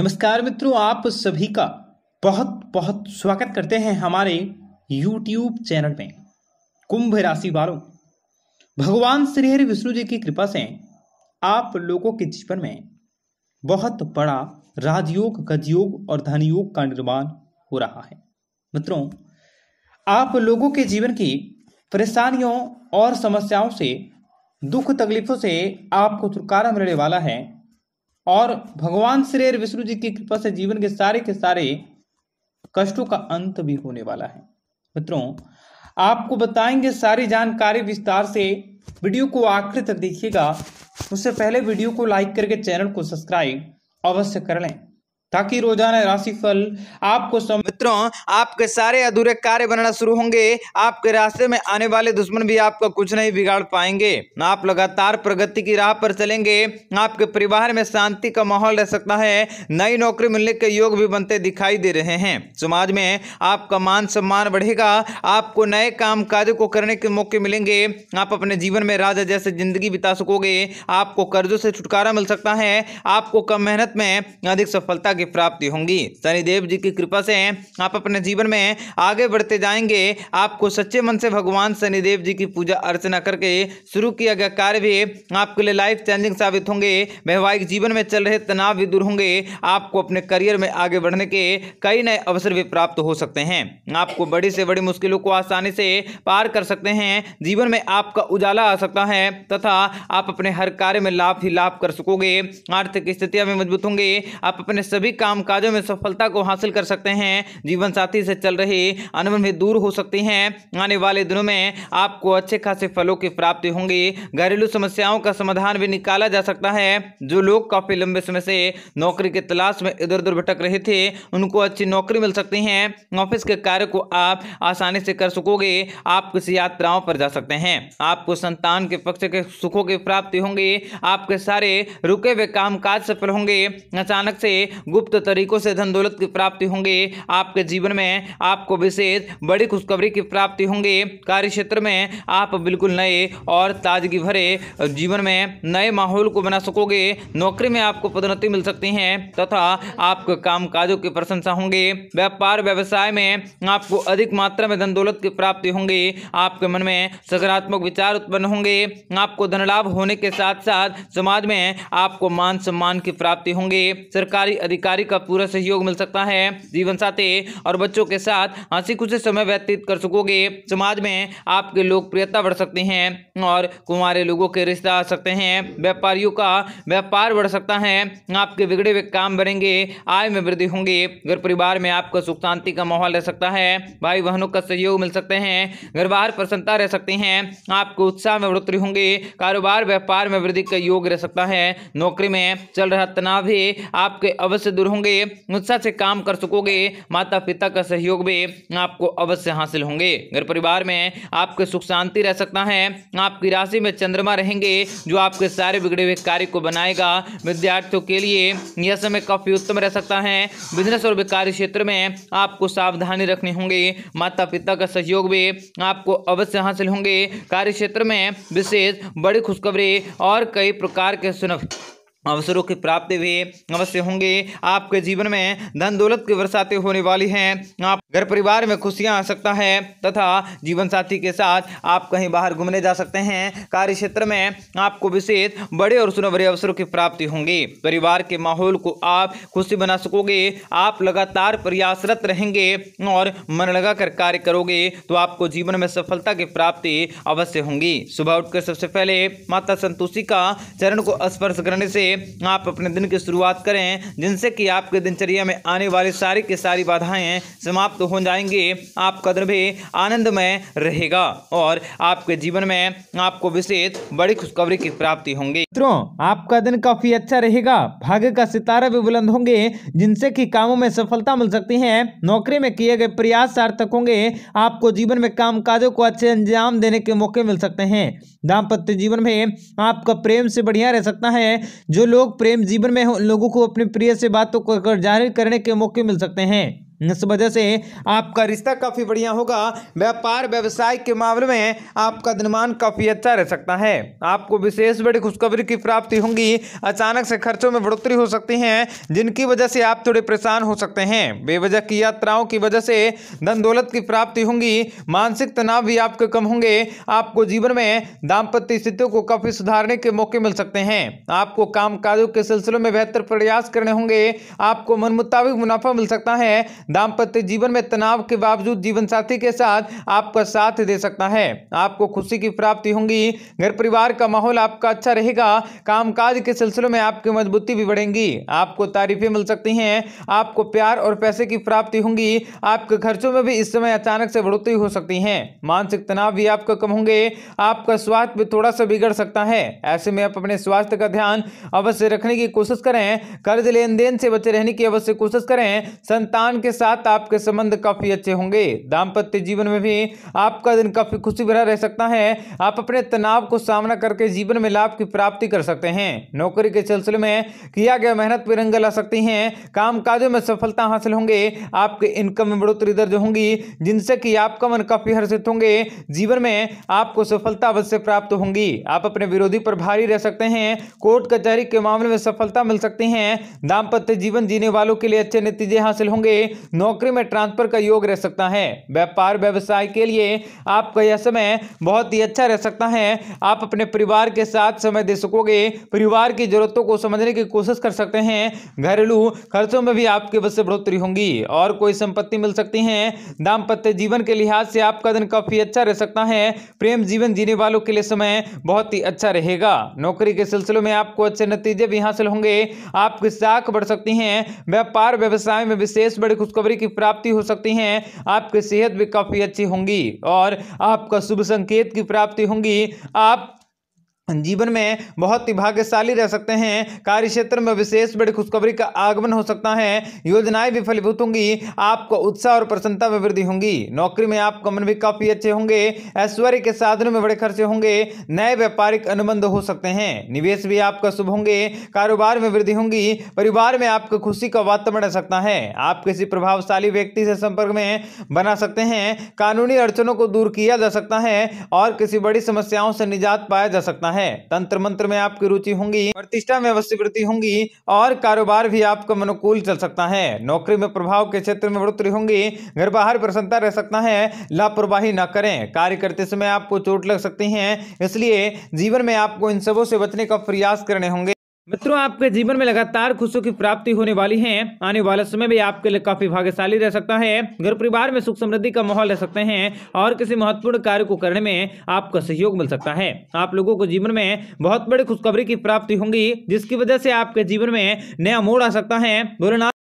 नमस्कार मित्रों आप सभी का बहुत बहुत स्वागत करते हैं हमारे YouTube चैनल में कुंभ राशि वालों भगवान श्री हरि विष्णु जी की कृपा से आप लोगों के जीवन में बहुत बड़ा राजयोग गजयोग और धन योग का निर्माण हो रहा है मित्रों आप लोगों के जीवन की परेशानियों और समस्याओं से दुख तकलीफों से आपको छुटकारा मिलने वाला है और भगवान श्रेय विष्णु जी की कृपा से जीवन के सारे के सारे कष्टों का अंत भी होने वाला है मित्रों आपको बताएंगे सारी जानकारी विस्तार से वीडियो को आखिर तक देखिएगा उससे पहले वीडियो को लाइक करके चैनल को सब्सक्राइब अवश्य कर लें ताकि रोजाना राशिफल आपको समय मित्रों आपके सारे अधूरे कार्य बनना शुरू होंगे आपके रास्ते में आने वाले दुश्मन भी आपका कुछ नहीं बिगाड़ पाएंगे आप लगातार प्रगति की राह पर चलेंगे आपके परिवार में शांति का माहौल रह सकता है नई नौकरी मिलने के योग भी बनते दिखाई दे रहे हैं समाज में आपका मान सम्मान बढ़ेगा आपको नए काम काज को करने के मौके मिलेंगे आप अपने जीवन में राजा जैसे जिंदगी बिता सकोगे आपको कर्जों से छुटकारा मिल सकता है आपको कम मेहनत में अधिक सफलता की प्राप्ति होंगी शनिदेव जी की कृपा से आप अपने जीवन में आगे बढ़ते जाएंगे आपको सच्चे मन से भगवान शनिदेव जी की पूजा अर्चना करके शुरू किया गया कार्य भी आपके लिए लाइफ चेंजिंग साबित होंगे वैवाहिक जीवन में चल रहे तनाव भी दूर होंगे आपको अपने करियर में आगे बढ़ने के कई नए अवसर भी प्राप्त हो सकते हैं आपको बड़ी से बड़ी मुश्किलों को आसानी से पार कर सकते हैं जीवन में आपका उजाला आ सकता है तथा आप अपने हर कार्य में लाभ ही लाभ कर सकोगे आर्थिक स्थितियां में मजबूत होंगे आप अपने सभी काम काजों में सफलता को हासिल कर सकते हैं जीवन साथी से चल रहे अनबन भी दूर हो सकती हैं आने वाले दिनों में आपको अच्छे खासे फलों की प्राप्ति होंगी घरेलू समस्याओं का समाधान भी निकाला जा सकता है जो लोग काफ़ी लंबे समय से नौकरी की तलाश में इधर उधर भटक रहे थे उनको अच्छी नौकरी मिल सकती है ऑफिस के कार्य को आप आसानी से कर सकोगे आप किसी यात्राओं पर जा सकते हैं आपको संतान के पक्ष के सुखों की प्राप्ति होंगी आपके सारे रुके हुए काम काज सफल होंगे अचानक से गुप्त तरीकों से धन दौलत की प्राप्ति होंगे आप आपके जीवन में आपको विशेष बड़ी खुशखबरी की प्राप्ति होंगे कार्य क्षेत्र में आप बिल्कुल नए और ताजगी भरे जीवन में नए माहौल को बना सकोगे नौकरी में आपको पदोन्नति मिल सकती है तथा आपके काजों की प्रशंसा होंगे व्यापार व्यवसाय में आपको अधिक मात्रा में धन दौलत की प्राप्ति होंगी आपके मन में सकारात्मक विचार उत्पन्न होंगे आपको धन लाभ होने के साथ साथ समाज में आपको मान सम्मान की प्राप्ति होंगे सरकारी अधिकारी का पूरा सहयोग मिल सकता है जीवन साथी और बच्चों के साथ हंसी खुशी समय व्यतीत कर सकोगे समाज में आपकी लोकप्रियता बढ़ सकती है और कुमारे लोगों के रिश्ते आ सकते हैं व्यापारियों का व्यापार बढ़ सकता है आपके बिगड़े हुए काम बनेंगे आय में वृद्धि होंगी घर परिवार में आपका सुख शांति का माहौल रह सकता है भाई बहनों का सहयोग मिल सकते हैं घर बाहर प्रसन्नता रह सकती है आपको उत्साह में बढ़ोतरी होंगे कारोबार व्यापार में वृद्धि का योग रह सकता है नौकरी में चल रहा तनाव भी आपके अवश्य दूर होंगे उत्साह से काम कर सकोगे माता पिता का सहयोग भी आपको अवश्य हासिल होंगे घर परिवार में आपके सुख शांति रह सकता है आपकी राशि में चंद्रमा रहेंगे जो आपके सारे बिगड़े हुए कार्य को बनाएगा विद्यार्थियों के लिए यह समय काफ़ी उत्तम रह सकता है बिजनेस और कार्य क्षेत्र में आपको सावधानी रखनी होंगी माता पिता का सहयोग भी आपको अवश्य हासिल होंगे कार्य क्षेत्र में विशेष बड़ी खुशखबरी और कई प्रकार के सुनफ अवसरों की प्राप्ति भी अवश्य होंगे आपके जीवन में धन दौलत की बरसातें होने वाली हैं आप घर परिवार में खुशियां आ सकता है तथा जीवन साथी के साथ आप कहीं बाहर घूमने जा सकते हैं कार्य क्षेत्र में आपको विशेष बड़े और सुनहरे अवसरों की प्राप्ति होंगी परिवार के माहौल को आप खुशी बना सकोगे आप लगातार प्रयासरत रहेंगे और मन लगा कर कार्य करोगे तो आपको जीवन में सफलता की प्राप्ति अवश्य होंगी सुबह उठकर सबसे पहले माता संतोषी का चरण को स्पर्श करने से आप अपने दिन की शुरुआत करें जिनसे कि आपके दिनचर्या में आने वाली सारी की सारी बाधाएं समाप्त तो हो जाएंगी आपका दिन भी आनंदमय रहेगा और आपके जीवन में आपको विशेष बड़ी खुशखबरी की प्राप्ति होंगी मित्रों आपका दिन काफी अच्छा रहेगा भाग्य का सितारा भी बुलंद होंगे जिनसे की कामों में सफलता मिल सकती है नौकरी में किए गए प्रयास सार्थक होंगे आपको जीवन में काम काजों को अच्छे अंजाम देने के मौके मिल सकते हैं दाम्पत्य जीवन में आपका प्रेम से बढ़िया रह सकता है जो जो लोग प्रेम जीवन में हैं उन लोगों को अपने प्रिय से बातों को जाहिर करने के मौके मिल सकते हैं इस वजह से आपका रिश्ता काफ़ी बढ़िया होगा व्यापार व्यवसाय के मामले में आपका दिनमान काफ़ी अच्छा रह सकता है आपको विशेष बड़ी खुशखबरी की प्राप्ति होगी अचानक से खर्चों में बढ़ोतरी हो सकती है जिनकी वजह से आप थोड़े परेशान हो सकते हैं बेवजह की यात्राओं की वजह से धन दौलत की प्राप्ति होंगी मानसिक तनाव भी आपके कम होंगे आपको जीवन में दाम्पत्य स्थितियों को काफ़ी सुधारने के मौके मिल सकते हैं आपको काम काजों के सिलसिलों में बेहतर प्रयास करने होंगे आपको मन मुताबिक मुनाफा मिल सकता है दाम्पत्य जीवन में तनाव के बावजूद जीवन साथी के साथ आपका साथ दे सकता है आपको खुशी की प्राप्ति होंगी घर परिवार का माहौल आपका अच्छा रहेगा कामकाज के सिलसिले में आपकी मजबूती भी बढ़ेंगी आपको तारीफें मिल सकती हैं आपको प्यार और पैसे की प्राप्ति होंगी आपके खर्चों में भी इस समय अचानक से बढ़ोतरी हो सकती है मानसिक तनाव भी आपका कम होंगे आपका स्वास्थ्य भी थोड़ा सा बिगड़ सकता है ऐसे में आप अपने स्वास्थ्य का ध्यान अवश्य रखने की कोशिश करें कर्ज लेन देन से बचे रहने की अवश्य कोशिश करें संतान के साथ आपके संबंध काफी अच्छे होंगे दाम्पत्य जीवन में भी आपका दिन काफी खुशी भरा रह सकता है आप अपने तनाव को सामना करके जीवन में लाभ की प्राप्ति कर सकते हैं नौकरी के सिलसिले में किया गया मेहनत पर रंग ला सकती है काम काजों में सफलता हासिल होंगे आपके इनकम में बढ़ोतरी दर्ज होंगी जिनसे कि आपका मन काफी हर्षित होंगे जीवन में आपको सफलता अवश्य प्राप्त होंगी आप अपने विरोधी पर भारी रह सकते हैं कोर्ट कचहरी के मामले में सफलता मिल सकती है दाम्पत्य जीवन जीने वालों के लिए अच्छे नतीजे हासिल होंगे नौकरी में ट्रांसफर का योग रह सकता है व्यापार व्यवसाय के लिए आपका यह समय बहुत ही अच्छा रह सकता है आप अपने परिवार के साथ समय दे सकोगे परिवार की जरूरतों को समझने की कोशिश कर सकते हैं घरेलू खर्चों में भी आपके बस से बढ़ोतरी होंगी और कोई संपत्ति मिल सकती है दाम्पत्य जीवन के लिहाज से आपका दिन काफी अच्छा रह सकता है प्रेम जीवन जीने वालों के लिए समय बहुत ही अच्छा रहेगा नौकरी के सिलसिले में आपको अच्छे नतीजे भी हासिल होंगे आपकी साख बढ़ सकती है व्यापार व्यवसाय में विशेष बड़ी खुशखबरी खुशखबरी की प्राप्ति हो सकती है आपकी सेहत भी काफ़ी अच्छी होंगी और आपका शुभ संकेत की प्राप्ति होंगी आप जीवन में बहुत ही भाग्यशाली रह सकते हैं कार्य क्षेत्र में विशेष बड़ी खुशखबरी का आगमन हो सकता है योजनाएं भी फलीभूत होंगी आपको उत्साह और प्रसन्नता में वृद्धि होंगी नौकरी में आपका मन भी काफी अच्छे होंगे ऐश्वर्य के साधनों में बड़े खर्चे होंगे नए व्यापारिक अनुबंध हो सकते हैं निवेश भी आपका शुभ होंगे कारोबार में वृद्धि होंगी परिवार में आपको खुशी का वातावरण रह सकता है आप किसी प्रभावशाली व्यक्ति से संपर्क में बना सकते हैं कानूनी अड़चनों को दूर किया जा सकता है और किसी बड़ी समस्याओं से निजात पाया जा सकता है है तंत्र मंत्र में आपकी रुचि होंगी प्रतिष्ठा में अवश्य वृद्धि होंगी और कारोबार भी आपका अनुकूल चल सकता है नौकरी में प्रभाव के क्षेत्र में बढ़ोतरी होंगी घर बाहर प्रसन्नता रह सकता है लापरवाही न करें कार्य करते समय आपको चोट लग सकती है इसलिए जीवन में आपको इन सबों से बचने का प्रयास करने होंगे मित्रों आपके जीवन में लगातार खुशियों की प्राप्ति होने वाली है आने वाले समय भी आपके लिए काफी भाग्यशाली रह सकता है घर परिवार में सुख समृद्धि का माहौल रह सकते हैं और किसी महत्वपूर्ण कार्य को करने में आपका सहयोग मिल सकता है आप लोगों को जीवन में बहुत बड़ी खुशखबरी की प्राप्ति होगी जिसकी वजह से आपके जीवन में नया मोड़ आ सकता है